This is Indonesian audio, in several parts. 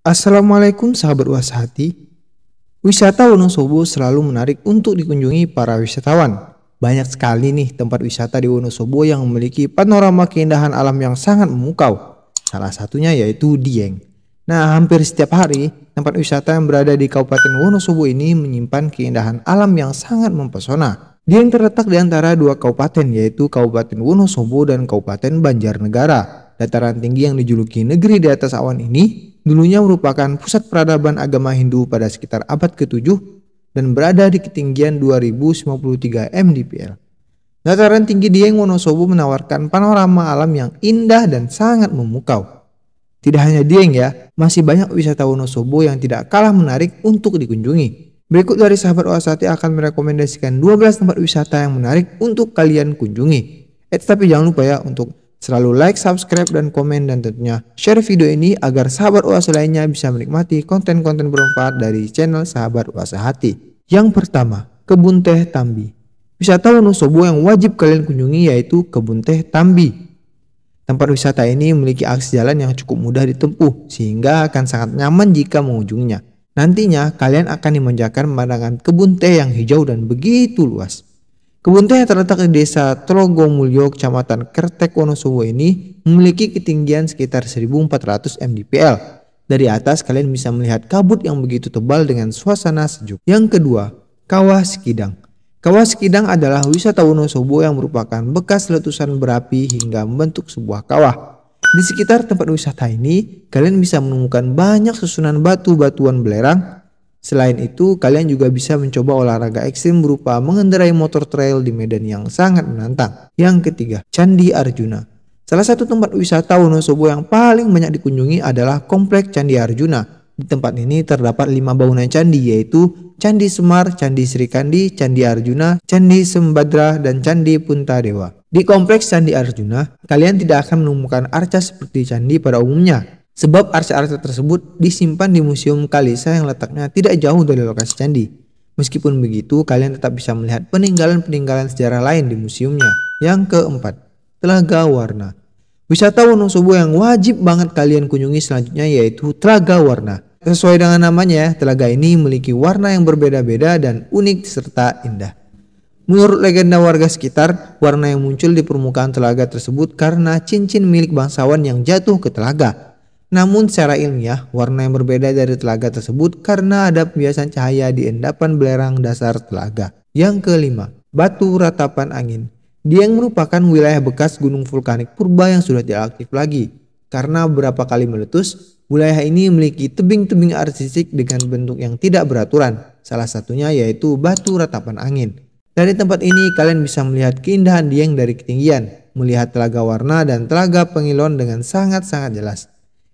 Assalamualaikum sahabat uas hati. Wisata Wonosobo selalu menarik untuk dikunjungi para wisatawan. Banyak sekali nih tempat wisata di Wonosobo yang memiliki panorama keindahan alam yang sangat memukau. Salah satunya yaitu Dieng. Nah, hampir setiap hari tempat wisata yang berada di Kabupaten Wonosobo ini menyimpan keindahan alam yang sangat mempesona. Dieng terletak di antara dua kabupaten yaitu Kabupaten Wonosobo dan Kabupaten Banjarnegara. Dataran tinggi yang dijuluki negeri di atas awan ini dulunya merupakan pusat peradaban agama Hindu pada sekitar abad ke-7 dan berada di ketinggian 2053 mdpl. Dataran tinggi Dieng Wonosobo menawarkan panorama alam yang indah dan sangat memukau. Tidak hanya Dieng ya, masih banyak wisata Wonosobo yang tidak kalah menarik untuk dikunjungi. Berikut dari sahabat Osati akan merekomendasikan 12 tempat wisata yang menarik untuk kalian kunjungi. Eh tapi jangan lupa ya untuk Selalu like, subscribe, dan komen dan tentunya share video ini agar sahabat wasa lainnya bisa menikmati konten-konten bermanfaat dari channel sahabat uas hati. Yang pertama, Kebun Teh Tambi. Wisata Wonosobo yang wajib kalian kunjungi yaitu Kebun Teh Tambi. Tempat wisata ini memiliki akses jalan yang cukup mudah ditempuh sehingga akan sangat nyaman jika mengunjunginya. Nantinya kalian akan dimanjakan pemandangan kebun teh yang hijau dan begitu luas. Kebun teh yang terletak di desa Trogong Mulyo, kecamatan Kertek Wonosobo ini memiliki ketinggian sekitar 1400 mdpl. Dari atas kalian bisa melihat kabut yang begitu tebal dengan suasana sejuk. Yang kedua, Kawah Sikidang. Kawah Sikidang adalah wisata Wonosobo yang merupakan bekas letusan berapi hingga membentuk sebuah kawah. Di sekitar tempat wisata ini, kalian bisa menemukan banyak susunan batu-batuan belerang Selain itu, kalian juga bisa mencoba olahraga ekstrim berupa mengendarai motor trail di medan yang sangat menantang. Yang ketiga, Candi Arjuna. Salah satu tempat wisata Wonosobo yang paling banyak dikunjungi adalah kompleks Candi Arjuna di tempat ini terdapat lima bangunan candi yaitu Candi Semar, Candi Sri Kandi, Candi Arjuna, Candi Sembadra, dan Candi Punta Dewa. Di kompleks Candi Arjuna, kalian tidak akan menemukan arca seperti candi pada umumnya, Sebab arca-arca tersebut disimpan di Museum Kalisa yang letaknya tidak jauh dari lokasi candi. Meskipun begitu, kalian tetap bisa melihat peninggalan-peninggalan sejarah lain di museumnya. Yang keempat, Telaga Warna. Wisata Wonosobo yang wajib banget kalian kunjungi selanjutnya yaitu Telaga Warna. Sesuai dengan namanya, ya, telaga ini memiliki warna yang berbeda-beda dan unik serta indah. Menurut legenda warga sekitar, warna yang muncul di permukaan telaga tersebut karena cincin milik bangsawan yang jatuh ke telaga. Namun secara ilmiah, warna yang berbeda dari telaga tersebut karena ada pembiasan cahaya di endapan belerang dasar telaga. Yang kelima, batu ratapan angin. Dieng merupakan wilayah bekas gunung vulkanik purba yang sudah tidak aktif lagi. Karena beberapa kali meletus, wilayah ini memiliki tebing-tebing artistik dengan bentuk yang tidak beraturan. Salah satunya yaitu batu ratapan angin. Dari tempat ini kalian bisa melihat keindahan Dieng dari ketinggian, melihat telaga warna dan telaga pengilon dengan sangat-sangat jelas.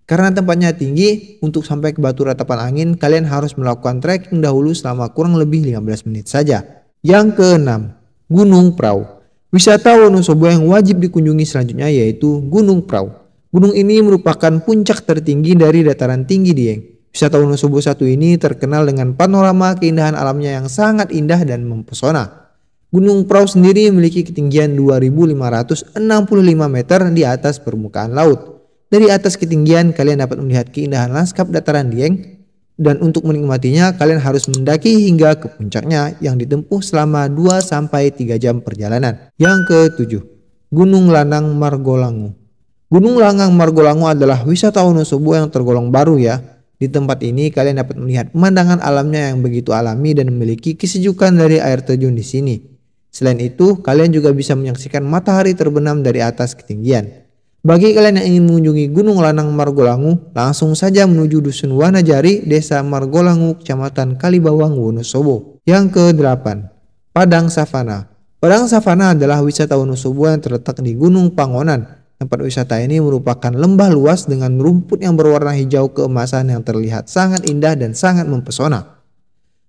Karena tempatnya tinggi, untuk sampai ke batu ratapan angin, kalian harus melakukan trekking dahulu selama kurang lebih 15 menit saja. Yang keenam, Gunung Prau. Wisata Wonosobo yang wajib dikunjungi selanjutnya yaitu Gunung Prau. Gunung ini merupakan puncak tertinggi dari dataran tinggi Dieng. Wisata Wonosobo satu ini terkenal dengan panorama keindahan alamnya yang sangat indah dan mempesona. Gunung Prau sendiri memiliki ketinggian 2565 meter di atas permukaan laut. Dari atas ketinggian kalian dapat melihat keindahan lanskap dataran Dieng dan untuk menikmatinya kalian harus mendaki hingga ke puncaknya yang ditempuh selama 2 sampai 3 jam perjalanan. Yang ketujuh, Gunung Lanang Margolangu. Gunung Lanang Margolangu adalah wisata Wonosobo yang tergolong baru ya. Di tempat ini kalian dapat melihat pemandangan alamnya yang begitu alami dan memiliki kesejukan dari air terjun di sini. Selain itu, kalian juga bisa menyaksikan matahari terbenam dari atas ketinggian. Bagi kalian yang ingin mengunjungi Gunung Lanang Margolangu, langsung saja menuju Dusun Wanajari, Desa Margolangu, Kecamatan Kalibawang, Wonosobo. Yang ke-8, Padang Savana. Padang Savana adalah wisata Wonosobo yang terletak di Gunung Pangonan. Tempat wisata ini merupakan lembah luas dengan rumput yang berwarna hijau keemasan yang terlihat sangat indah dan sangat mempesona.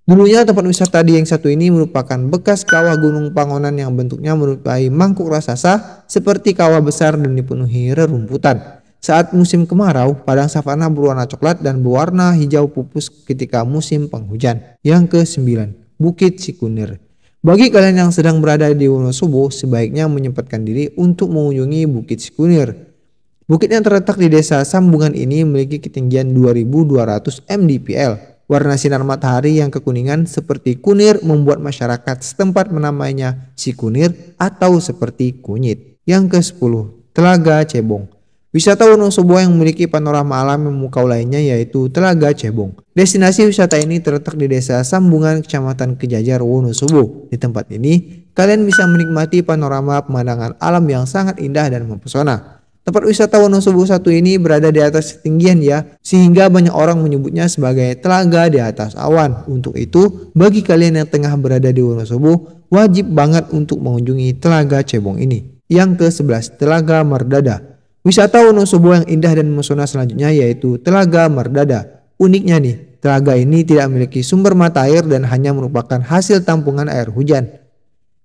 Dulunya tempat wisata di yang satu ini merupakan bekas kawah Gunung Pangonan yang bentuknya menyerupai mangkuk raksasa seperti kawah besar dan dipenuhi rerumputan. Saat musim kemarau, padang savana berwarna coklat dan berwarna hijau pupus ketika musim penghujan. Yang ke-9, Bukit Sikunir. Bagi kalian yang sedang berada di Wonosobo, sebaiknya menyempatkan diri untuk mengunjungi Bukit Sikunir. Bukit yang terletak di desa Sambungan ini memiliki ketinggian 2200 mdpl Warna sinar matahari yang kekuningan seperti kunir membuat masyarakat setempat menamainya si kunir atau seperti kunyit. Yang ke-10, Telaga Cebong. Wisata Wonosobo yang memiliki panorama alam memukau lainnya yaitu Telaga Cebong. Destinasi wisata ini terletak di desa Sambungan, Kecamatan Kejajar, Wonosobo. Di tempat ini, kalian bisa menikmati panorama pemandangan alam yang sangat indah dan mempesona. Tempat wisata Wonosobo satu ini berada di atas ketinggian ya, sehingga banyak orang menyebutnya sebagai telaga di atas awan. Untuk itu, bagi kalian yang tengah berada di Wonosobo, wajib banget untuk mengunjungi Telaga Cebong ini. Yang ke-11, Telaga Mardada. Wisata Wonosobo yang indah dan mesona selanjutnya yaitu Telaga Mardada. Uniknya nih, telaga ini tidak memiliki sumber mata air dan hanya merupakan hasil tampungan air hujan.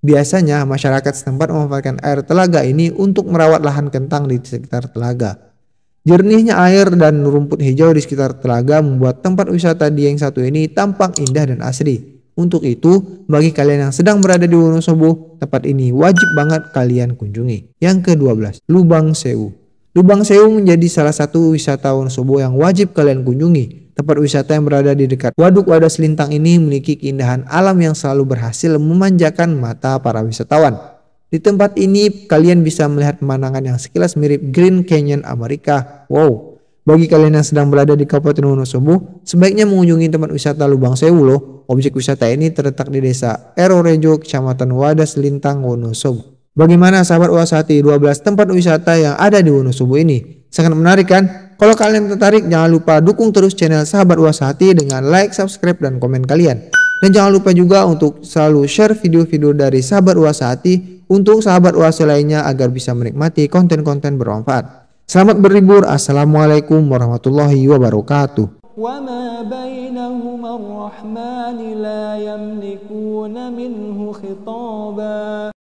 Biasanya masyarakat setempat memanfaatkan air telaga ini untuk merawat lahan kentang di sekitar telaga. Jernihnya air dan rumput hijau di sekitar telaga membuat tempat wisata Dieng satu ini tampak indah dan asri. Untuk itu, bagi kalian yang sedang berada di Wonosobo, tempat ini wajib banget kalian kunjungi. Yang ke-12, Lubang Sewu. Lubang Sewu menjadi salah satu wisata Wonosobo yang wajib kalian kunjungi tempat wisata yang berada di dekat waduk wadah selintang ini memiliki keindahan alam yang selalu berhasil memanjakan mata para wisatawan. Di tempat ini kalian bisa melihat pemandangan yang sekilas mirip Green Canyon Amerika. Wow, bagi kalian yang sedang berada di Kabupaten Wonosobo, sebaiknya mengunjungi tempat wisata Lubang Sewu loh. Objek wisata ini terletak di desa Erorejo, Kecamatan Wadas Lintang, Wonosobo. Bagaimana sahabat Wasati 12 tempat wisata yang ada di Wonosobo ini? Sangat menarik kan? Kalau kalian tertarik, jangan lupa dukung terus channel Sahabat Uas dengan like, subscribe, dan komen kalian. Dan jangan lupa juga untuk selalu share video-video dari Sahabat Uas untuk sahabat uas lainnya agar bisa menikmati konten-konten bermanfaat. Selamat berlibur. Assalamualaikum warahmatullahi wabarakatuh. وما بينهما الرحمن لا يملكون منه خطابا